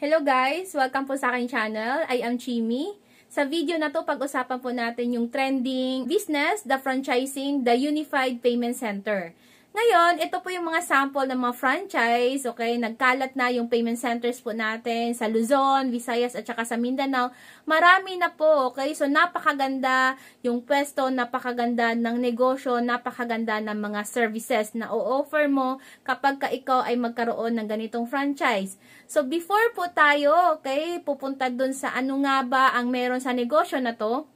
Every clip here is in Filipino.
Hello guys! Welcome po sa akin channel. I am Chimi. Sa video na to, pag-usapan po natin yung trending business, the franchising, the unified payment center. Ngayon, ito po yung mga sample ng mga franchise, okay? Nagkalat na yung payment centers po natin sa Luzon, Visayas at saka sa Mindanao. Marami na po, okay? So napakaganda yung pwesto, napakaganda ng negosyo, napakaganda ng mga services na o-offer mo kapag ka ikaw ay magkaroon ng ganitong franchise. So before po tayo, okay, pupunta dun sa ano nga ba ang meron sa negosyo na to,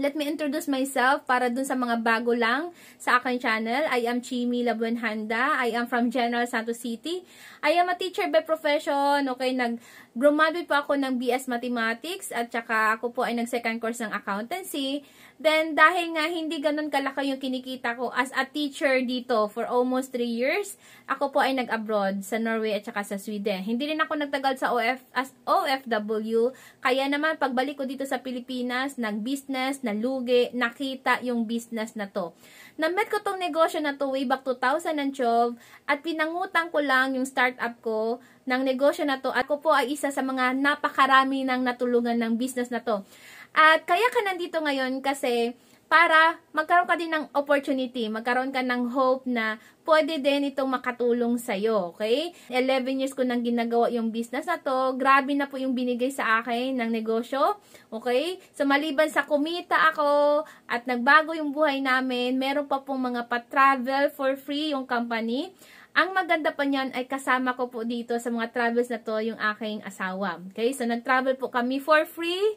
Let me introduce myself para dun sa mga bago lang sa akin channel. I am Chimi Labuenhanda. I am from General Santos City. I am a teacher by profession. Okay, nag Graduate po ako ng BS Mathematics at saka ako po ay nag-second course ng accountancy. Then, dahil nga hindi ganun kalaki yung kinikita ko as a teacher dito for almost 3 years, ako po ay nag-abroad sa Norway at saka sa Sweden. Hindi rin ako nagtagal sa OF, as OFW, kaya naman pagbalik ko dito sa Pilipinas, nag-business, nalugi, nakita yung business na to. Namet ko tong negosyo na to way back 2012 at pinangutang ko lang yung startup ko ng negosyo na to. Ako po ay isa sa mga napakarami ng natulungan ng business na to. At kaya ka nandito ngayon kasi para magkaroon ka din ng opportunity, magkaroon ka ng hope na pwede din itong makatulong sa'yo, okay? 11 years ko nang ginagawa yung business na to, grabe na po yung binigay sa akin ng negosyo, okay? So maliban sa kumita ako at nagbago yung buhay namin, meron pa pong mga pa-travel for free yung company. Ang maganda pa niyan ay kasama ko po dito sa mga travels na to yung aking asawa. Okay, so nag-travel po kami for free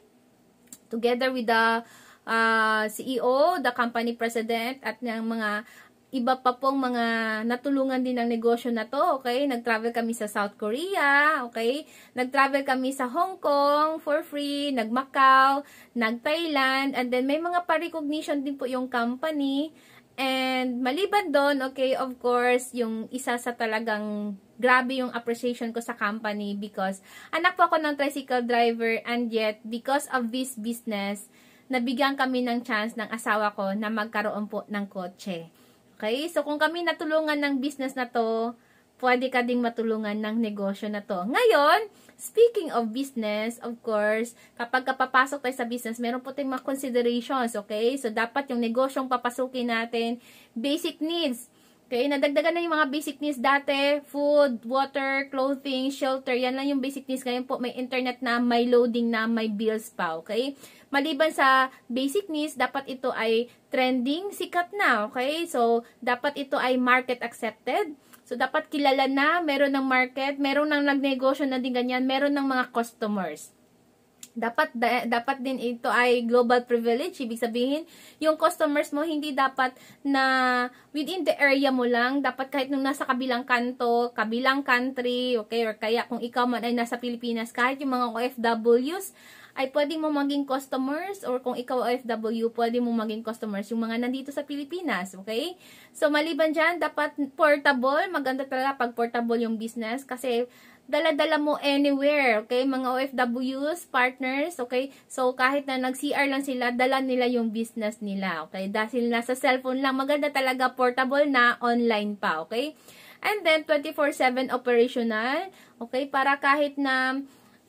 together with the uh, ah, CEO, the company president, at ng mga iba pa pong mga natulungan din ng negosyo na to, okay? Nag-travel kami sa South Korea, okay? Nag-travel kami sa Hong Kong for free, nag-Macau, nag-Thailand, and then may mga pa-recognition din po yung company. And maliban doon, okay, of course, yung isa sa talagang grabe yung appreciation ko sa company because anak po ako ng tricycle driver and yet because of this business, nabigyan kami ng chance ng asawa ko na magkaroon po ng kotse. Okay? So, kung kami natulungan ng business na to, pwede ka ding matulungan ng negosyo na to. Ngayon, speaking of business, of course, kapag kapapasok tayo sa business, meron po tayong mga considerations, okay? So, dapat yung negosyong papasukin natin, basic needs. Okay, nadagdagan na yung mga basic needs dati, food, water, clothing, shelter, yan lang yung basic needs. Ngayon po, may internet na, may loading na, may bills pa, okay? Maliban sa basic needs, dapat ito ay trending, sikat na, okay? So, dapat ito ay market accepted. So, dapat kilala na, meron ng market, meron ng nagnegosyo na din ganyan, meron ng mga customers dapat da, dapat din ito ay global privilege ibig sabihin yung customers mo hindi dapat na within the area mo lang dapat kahit nung nasa kabilang kanto kabilang country okay or kaya kung ikaw man ay nasa Pilipinas kahit yung mga OFWs ay pwedeng mo maging customers or kung ikaw OFW, pwede mo maging customers yung mga nandito sa Pilipinas, okay? So, maliban dyan, dapat portable. Maganda talaga pag portable yung business kasi dala-dala mo anywhere, okay? Mga OFWs, partners, okay? So, kahit na nag-CR lang sila, dala nila yung business nila, okay? Dahil nasa cellphone lang, maganda talaga portable na online pa, okay? And then, 24-7 operational, okay? Para kahit na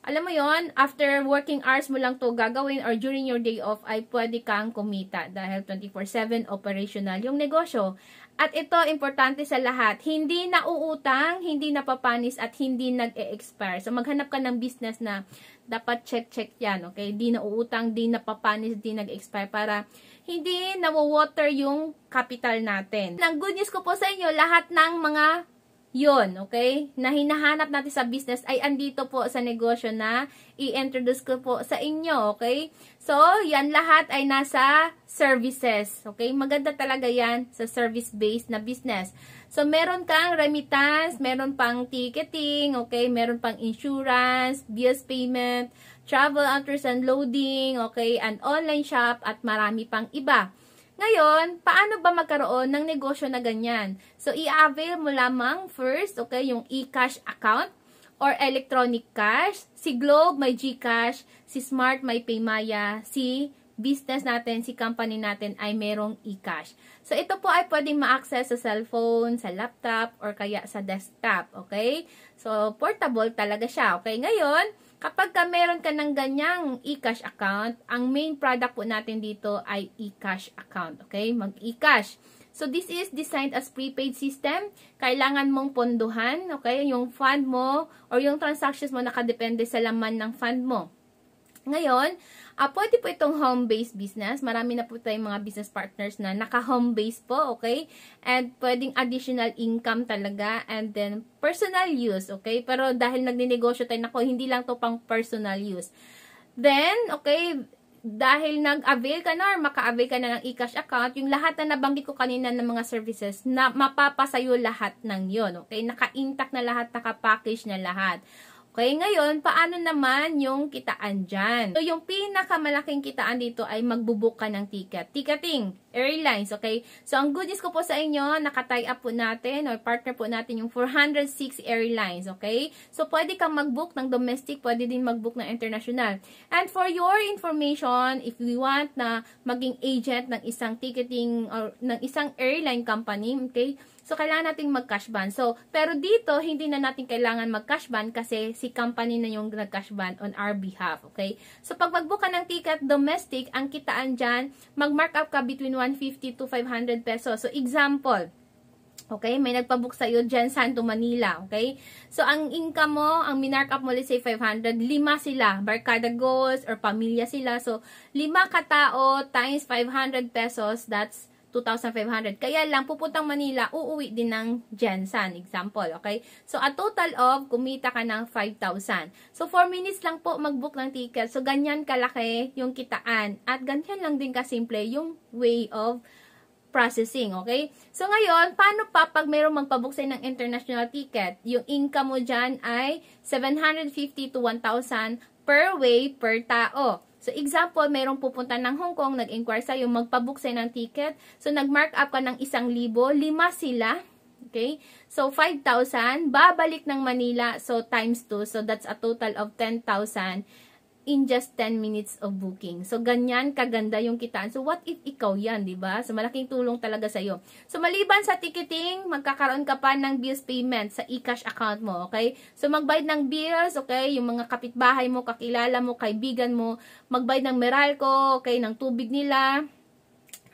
alam mo yon after working hours mo lang to gagawin or during your day off ay pwede kang kumita dahil 24-7 operational yung negosyo. At ito, importante sa lahat, hindi na uutang, hindi na papanis, at hindi nag-e-expire. So, maghanap ka ng business na dapat check-check yan, okay? Di na uutang, di na papanis, di nag-expire para hindi nawawater yung capital natin. Ang good news ko po sa inyo, lahat ng mga yun, okay, na hinahanap natin sa business ay andito po sa negosyo na i-introduce ko po sa inyo, okay? So, yan lahat ay nasa services, okay? Maganda talaga yan sa service-based na business. So, meron kang remittance, meron pang ticketing, okay? Meron pang insurance, bills payment, travel, outers and loading, okay? And online shop at marami pang iba. Ngayon, paano ba magkaroon ng negosyo na ganyan? So, i-avail mo lamang first, okay, yung e-cash account or electronic cash. Si Globe, may GCash. Si Smart, may Paymaya. Si business natin, si company natin ay merong e-cash. So, ito po ay pwedeng ma-access sa cellphone, sa laptop, or kaya sa desktop. Okay? So, portable talaga siya. Okay? Ngayon, Kapag ka meron ka ng ganyang e-cash account, ang main product po natin dito ay e-cash account. Okay? Mag-e-cash. So, this is designed as prepaid system. Kailangan mong ponduhan, okay? Yung fund mo or yung transactions mo nakadepende sa laman ng fund mo. Ngayon, uh, pwede po itong home-based business. Marami na po tayong mga business partners na naka-home-based po, okay? And pwedeng additional income talaga and then personal use, okay? Pero dahil nagninegosyo tayo, nako, hindi lang to pang personal use. Then, okay, dahil nag-avail ka na or maka-avail ka na ng e-cash account, yung lahat na nabanggit ko kanina ng mga services, na mapapasayo lahat ng yon Okay? Naka-intact na lahat, naka-package na lahat. Okay, ngayon, paano naman yung kitaan dyan? So, yung pinakamalaking kitaan dito ay magbubook ka ng ticket. Ticketing, airlines, okay? So, ang good news ko po sa inyo, nakatay up po natin or partner po natin yung 406 airlines, okay? So, pwede kang magbook ng domestic, pwede din magbook ng international. And for your information, if you want na maging agent ng isang ticketing or ng isang airline company, okay? So, kailangan nating mag-cash ban. So, pero dito, hindi na natin kailangan mag-cash ban kasi si company na yung nag-cash ban on our behalf. Okay? So, pag mag ng ticket domestic, ang kitaan dyan, mag-markup ka between 150 to 500 pesos. So, example, Okay, may nagpabook sa iyo diyan Santo Manila, okay? So ang income mo, ang minark up mo let's say 500, lima sila, barkada goals or pamilya sila. So lima katao times 500 pesos, that's 2,500. Kaya lang, pupuntang Manila, uuwi din ng Jensen. Example, okay? So, a total of, kumita ka ng 5,000. So, 4 minutes lang po mag-book ng ticket. So, ganyan kalaki yung kitaan. At ganyan lang din kasimple yung way of processing, okay? So, ngayon, paano pa pag mayroong magpabuksay ng international ticket? Yung income mo dyan ay 750 to 1,000 per way per tao. So, example, mayroong pupunta ng Hong Kong, nag-inquire sa'yo, magpabook sa'yo ng ticket. So, nag-mark up ka ng isang libo, lima sila. Okay? So, 5,000. Babalik ng Manila. So, times 2. So, that's a total of 10,000 in just 10 minutes of booking. So, ganyan kaganda yung kitaan. So, what if ikaw yan, di ba? So, malaking tulong talaga sa'yo. So, maliban sa ticketing, magkakaroon ka pa ng bills payment sa e-cash account mo, okay? So, magbayad ng bills, okay? Yung mga kapitbahay mo, kakilala mo, kaibigan mo, magbayad ng Meralco, okay? Ng tubig nila,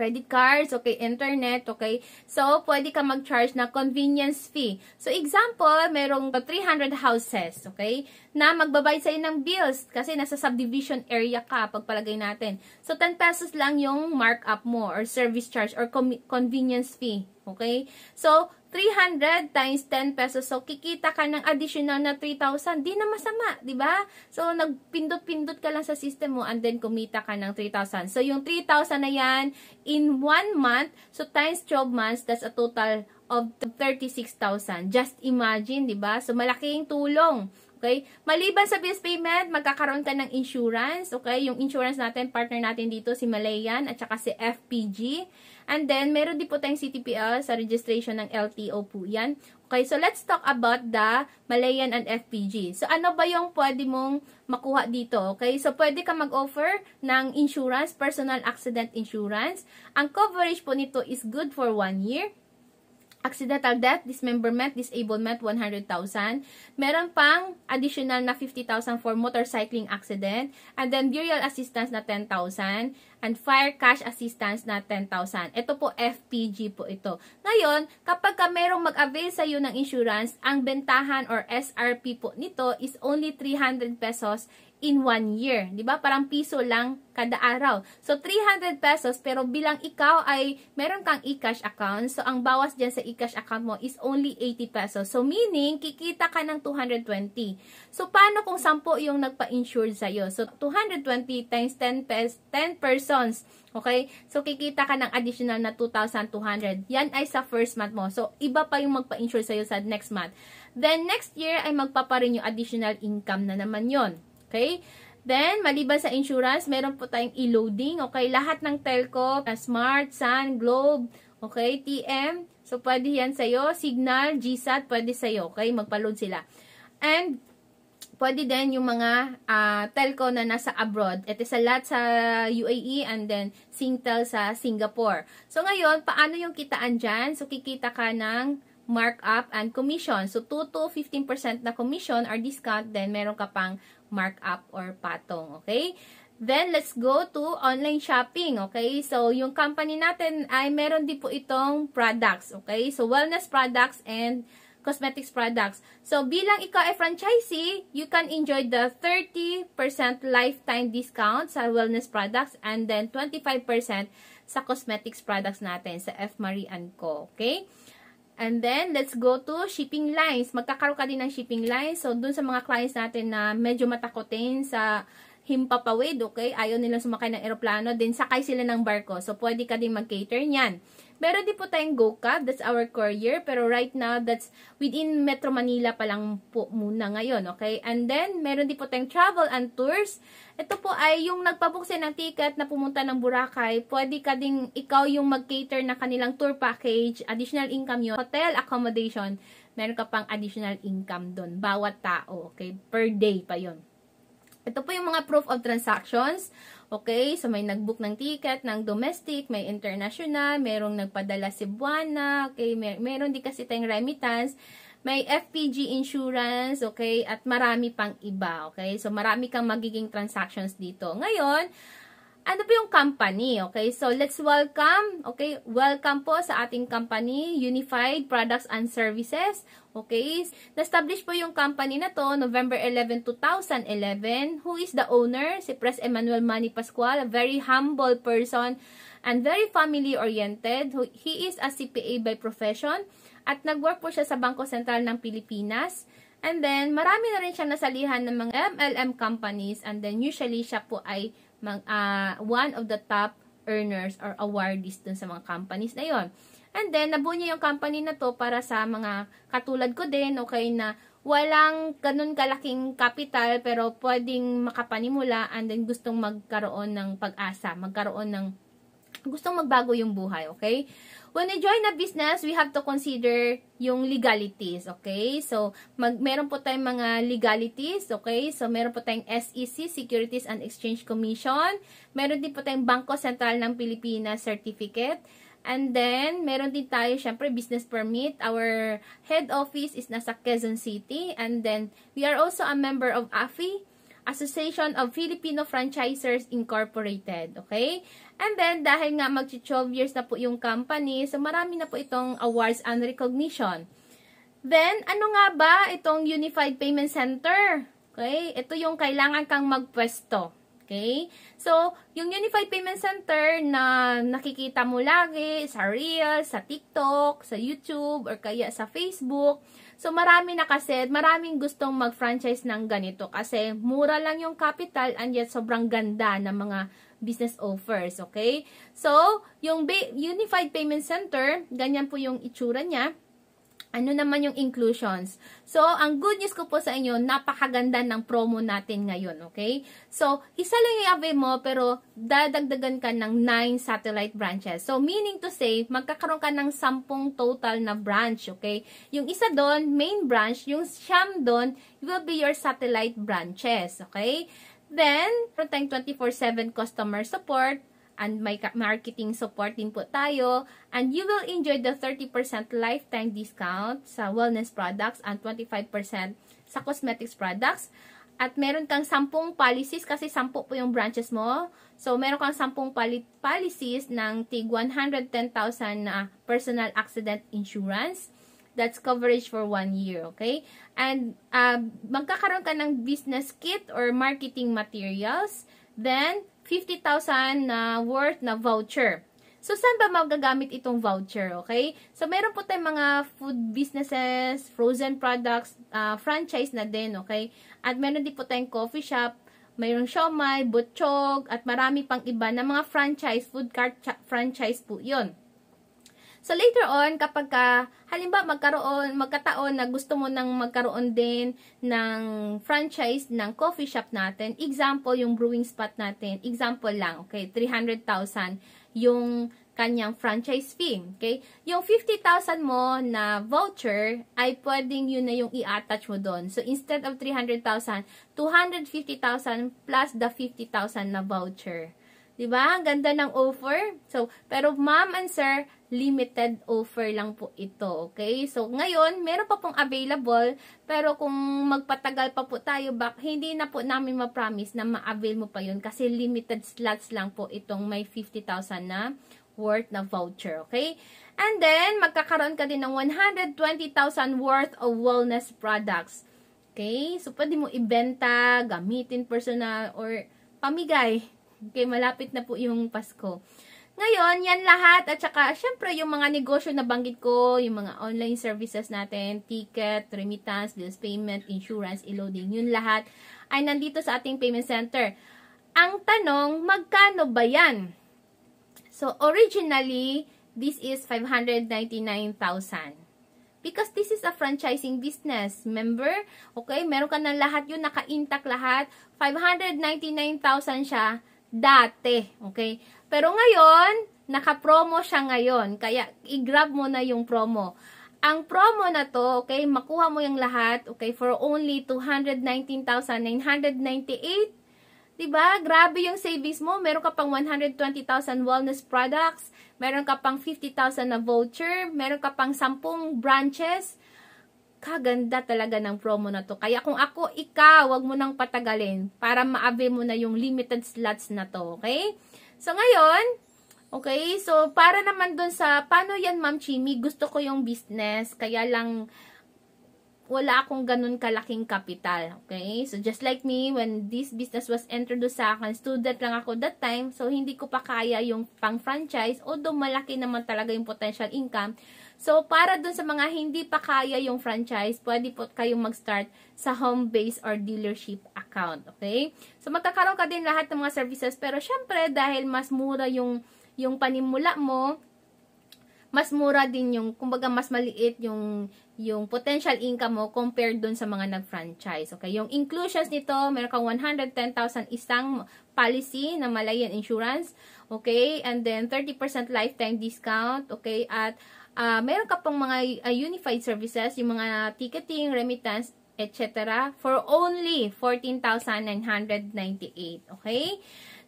credit cards, okay, internet, okay. So, pwede ka mag-charge na convenience fee. So, example, merong 300 houses, okay, na magbabayad sa'yo ng bills kasi nasa subdivision area ka, pagpalagay natin. So, 10 pesos lang yung markup mo or service charge or convenience fee, okay. So, 300 times 10 pesos. So, kikita ka ng additional na 3,000. Di na masama, di ba? So, nagpindot-pindot ka lang sa system mo and then kumita ka ng 3,000. So, yung 3,000 na yan, in 1 month, so times 12 months, that's a total of 36,000. Just imagine, di ba? So, malaking tulong. Okay? Maliban sa bills payment, magkakaroon ka ng insurance. Okay? Yung insurance natin, partner natin dito, si Malayan at saka si FPG. And then, meron din po tayong CTPL sa registration ng LTO po yan. Okay, so let's talk about the Malayan and FPG. So, ano ba yung pwede mong makuha dito? Okay, so pwede ka mag-offer ng insurance, personal accident insurance. Ang coverage po nito is good for 1 year accidental death, dismemberment, disablement, 100,000. Meron pang additional na 50,000 for motorcycling accident. And then burial assistance na 10,000. And fire cash assistance na 10,000. Ito po, FPG po ito. Ngayon, kapag ka merong mag-avail sa'yo ng insurance, ang bentahan or SRP po nito is only 300 pesos in one year. ba diba? Parang piso lang kada araw. So, 300 pesos, pero bilang ikaw ay meron kang e-cash account, so ang bawas dyan sa e-cash account mo is only 80 pesos. So, meaning, kikita ka ng 220. So, paano kung 10 yung nagpa-insured sa'yo? So, 220 times 10, pes 10 persons. Okay? So, kikita ka ng additional na 2,200. Yan ay sa first month mo. So, iba pa yung magpa-insure sa'yo sa next month. Then, next year ay magpapa rin yung additional income na naman yon Okay? Then, maliban sa insurance, meron po tayong e-loading. Okay, lahat ng telco, uh, Smart, Sun, Globe, okay, TM. So, pwede yan sa'yo. Signal, GSAT, pwede sa'yo. Okay, magpa-load sila. And, pwede din yung mga uh, telco na nasa abroad. Ito sa lahat sa UAE and then Singtel sa Singapore. So, ngayon, paano yung kitaan dyan? So, kikita ka ng markup and commission. So, 2 to 15% na commission or discount, then meron ka pang markup or patong. Okay? Then, let's go to online shopping. Okay? So, yung company natin ay meron din po itong products. Okay? So, wellness products and cosmetics products. So, bilang ikaw ay franchisee, you can enjoy the 30% lifetime discount sa wellness products and then 25% sa cosmetics products natin sa F. Marie Co. Okay? And then, let's go to shipping lines. Magkakaroon ka din ng shipping lines. So, dun sa mga clients natin na medyo matakotin sa himpapawid, okay? Ayaw nila sumakay ng eroplano, din sakay sila ng barko. So, pwede ka din mag-cater niyan. Pero di po tayong GoCab, that's our courier, pero right now, that's within Metro Manila pa lang po muna ngayon, okay? And then, meron din po tayong travel and tours. Ito po ay yung nagpabukse ng ticket na pumunta ng Boracay, pwede ka ding ikaw yung mag-cater na kanilang tour package, additional income yun, hotel, accommodation, meron ka pang additional income doon, bawat tao, okay? Per day pa yon ito po yung mga proof of transactions. Okay, so may nagbook ng ticket ng domestic, may international, merong nagpadala si Buana, okay, mer meron din kasi tayong remittance, may FPG insurance, okay, at marami pang iba, okay? So marami kang magiging transactions dito. Ngayon, ano po yung company? Okay, so let's welcome, okay, welcome po sa ating company, Unified Products and Services. Okay, na-establish po yung company na to November 11, 2011. Who is the owner? Si Pres Emmanuel Manny Pascual, a very humble person and very family-oriented. He is a CPA by profession at nag-work po siya sa Bangko Sentral ng Pilipinas. And then, marami na rin siya nasalihan ng mga MLM companies and then usually siya po ay mag, uh, ah, one of the top earners or awardees dun sa mga companies na yon. And then, nabuo niya yung company na to para sa mga katulad ko din, okay, na walang ganun kalaking capital pero pwedeng makapanimula and then gustong magkaroon ng pag-asa, magkaroon ng gustong magbago yung buhay, okay? when we join a business, we have to consider yung legalities, okay? So, mag, meron po tayong mga legalities, okay? So, meron po tayong SEC, Securities and Exchange Commission. Meron din po tayong Bangko Sentral ng Pilipinas Certificate. And then, meron din tayo, syempre, business permit. Our head office is nasa Quezon City. And then, we are also a member of AFI, Association of Filipino Franchisers Incorporated. Okay? And then, dahil nga mag-12 years na po yung company, so marami na po itong awards and recognition. Then, ano nga ba itong Unified Payment Center? Okay? Ito yung kailangan kang magpwesto. Okay? So, yung Unified Payment Center na nakikita mo lagi sa Reels, sa TikTok, sa YouTube, or kaya sa Facebook, So, marami na kasi, maraming gustong mag-franchise ng ganito kasi mura lang yung capital and yet sobrang ganda ng mga business offers, okay? So, yung Unified Payment Center, ganyan po yung itsura niya ano naman yung inclusions. So, ang good news ko po sa inyo, napakaganda ng promo natin ngayon, okay? So, isa lang yung Ave mo, pero dadagdagan ka ng 9 satellite branches. So, meaning to say, magkakaroon ka ng 10 total na branch, okay? Yung isa doon, main branch, yung siyam doon, will be your satellite branches, okay? Then, meron tayong 24-7 customer support, and may marketing support din po tayo. And you will enjoy the 30% lifetime discount sa wellness products and 25% sa cosmetics products. At meron kang 10 policies kasi 10 po yung branches mo. So, meron kang 10 policies ng TIG 110,000 na personal accident insurance. That's coverage for one year, okay? And uh, magkakaroon ka ng business kit or marketing materials. Then, 50,000 na worth na voucher. So, saan ba magagamit itong voucher, okay? So, meron po tayong mga food businesses, frozen products, uh, franchise na din, okay? At meron din po tayong coffee shop, mayroong siomay, butchog, at marami pang iba na mga franchise, food cart franchise po yon So later on, kapag ka, halimbawa magkaroon, magkataon na gusto mo nang magkaroon din ng franchise ng coffee shop natin, example yung brewing spot natin, example lang, okay, 300,000 yung kanyang franchise fee. Okay? Yung 50,000 mo na voucher ay pwedeng yun na yung i-attach mo doon. So, instead of 300,000, 250,000 plus the 50,000 na voucher. 'Di ba? Ang ganda ng offer. So, pero ma'am and sir, limited offer lang po ito. Okay? So, ngayon, meron pa pong available, pero kung magpatagal pa po tayo back, hindi na po namin ma-promise na ma-avail mo pa yun kasi limited slots lang po itong may 50,000 na worth na voucher. Okay? And then, magkakaroon ka din ng 120,000 worth of wellness products. Okay? So, pwede mo ibenta, gamitin personal, or pamigay. Okay? Malapit na po yung Pasko. Ngayon, yan lahat at saka syempre yung mga negosyo na banggit ko, yung mga online services natin, ticket, remittance, bills payment, insurance, e-loading, yun lahat ay nandito sa ating payment center. Ang tanong, magkano ba yan? So originally, this is 599,000. Because this is a franchising business, member. Okay, meron ka ng lahat yun, naka-intact lahat. 599,000 siya dati, okay? Pero ngayon, naka-promo siya ngayon. Kaya, i-grab mo na yung promo. Ang promo na to, okay, makuha mo yung lahat, okay, for only 219,998 Diba? Grabe yung savings mo. Meron ka pang 120,000 wellness products. Meron ka pang 50,000 na voucher. Meron ka pang 10 branches. Kaganda talaga ng promo na to. Kaya kung ako, ikaw, wag mo nang patagalin para ma-avail mo na yung limited slots na to. Okay? So, ngayon, okay, so para naman dun sa, paano yan, Ma'am Chimi, gusto ko yung business, kaya lang, wala akong ganun kalaking kapital. Okay? So, just like me, when this business was introduced sa akin, student lang ako that time, so hindi ko pa kaya yung pang-franchise, although malaki naman talaga yung potential income, So, para dun sa mga hindi pa kaya yung franchise, pwede po kayong mag-start sa home base or dealership account. Okay? So, magkakaroon ka din lahat ng mga services. Pero, syempre, dahil mas mura yung, yung panimula mo, mas mura din yung, kumbaga, mas maliit yung, yung potential income mo compared dun sa mga nag-franchise. Okay? Yung inclusions nito, meron kang 110,000 isang policy na Malayan Insurance. Okay? And then, 30% lifetime discount. Okay? At, uh, meron ka pang mga uh, unified services, yung mga ticketing, remittance, etc. for only 14,998. Okay?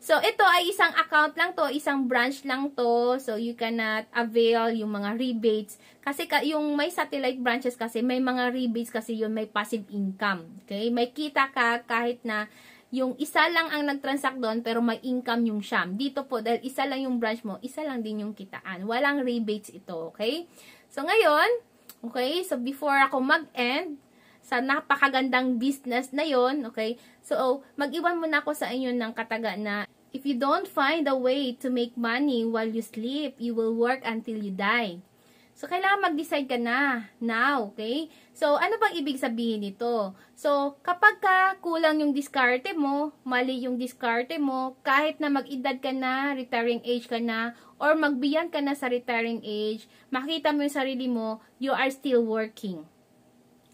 So, ito ay isang account lang to, isang branch lang to. So, you cannot avail yung mga rebates. Kasi ka, yung may satellite branches kasi, may mga rebates kasi yun, may passive income. Okay? May kita ka kahit na yung isa lang ang nagtransact doon pero may income yung siyam. Dito po, dahil isa lang yung branch mo, isa lang din yung kitaan. Walang rebates ito, okay? So, ngayon, okay, so before ako mag-end, sa napakagandang business na yon, okay? So, mag-iwan muna ako sa inyo ng kataga na if you don't find a way to make money while you sleep, you will work until you die. So, kailangan mag-decide ka na now, okay? So, ano bang ibig sabihin nito? So, kapag ka kulang yung diskarte mo, mali yung diskarte mo, kahit na mag-edad ka na, retiring age ka na, or magbiyan ka na sa retiring age, makita mo yung sarili mo, you are still working.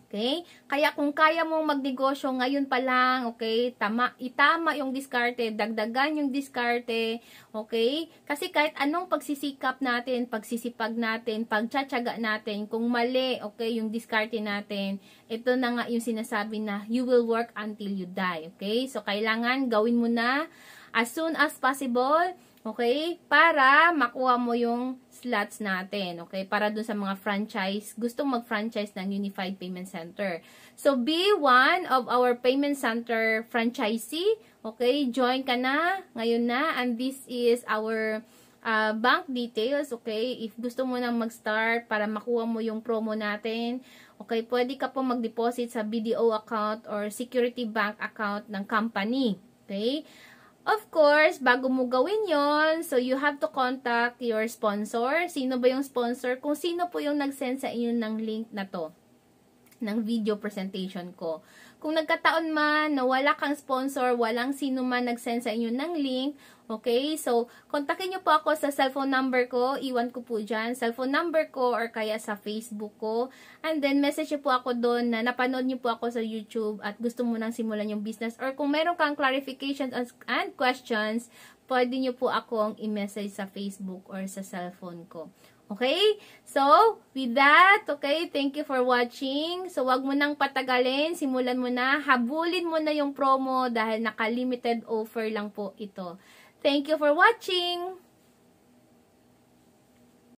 Okay? Kaya kung kaya mong magnegosyo ngayon pa lang, okay, tama, itama yung diskarte, dagdagan yung diskarte, okay? Kasi kahit anong pagsisikap natin, pagsisipag natin, pagtsatsaga natin, kung mali, okay, yung diskarte natin, ito na nga yung sinasabi na you will work until you die, okay? So, kailangan gawin mo na as soon as possible, okay, para makuha mo yung slots natin, okay? Para dun sa mga franchise, gustong mag-franchise ng Unified Payment Center. So, be one of our payment center franchisee, okay? Join ka na, ngayon na, and this is our uh, bank details, okay? If gusto mo nang mag-start para makuha mo yung promo natin, okay, pwede ka po mag-deposit sa BDO account or security bank account ng company, okay? Of course, bago mo gawin yon so you have to contact your sponsor. Sino ba yung sponsor? Kung sino po yung nag-send sa inyo ng link na to, ng video presentation ko. Kung nagkataon man na wala kang sponsor, walang sino man nagsend sa inyo ng link, okay? So, kontakin nyo po ako sa cellphone number ko, iwan ko po dyan, cellphone number ko or kaya sa Facebook ko. And then, message nyo po ako doon na napanood nyo po ako sa YouTube at gusto mo nang simulan yung business. Or kung meron kang clarifications and questions, pwede nyo po akong i-message sa Facebook or sa cellphone ko. Okay? So, with that, okay, thank you for watching. So, wag mo nang patagalin, simulan mo na, habulin mo na yung promo dahil naka-limited offer lang po ito. Thank you for watching!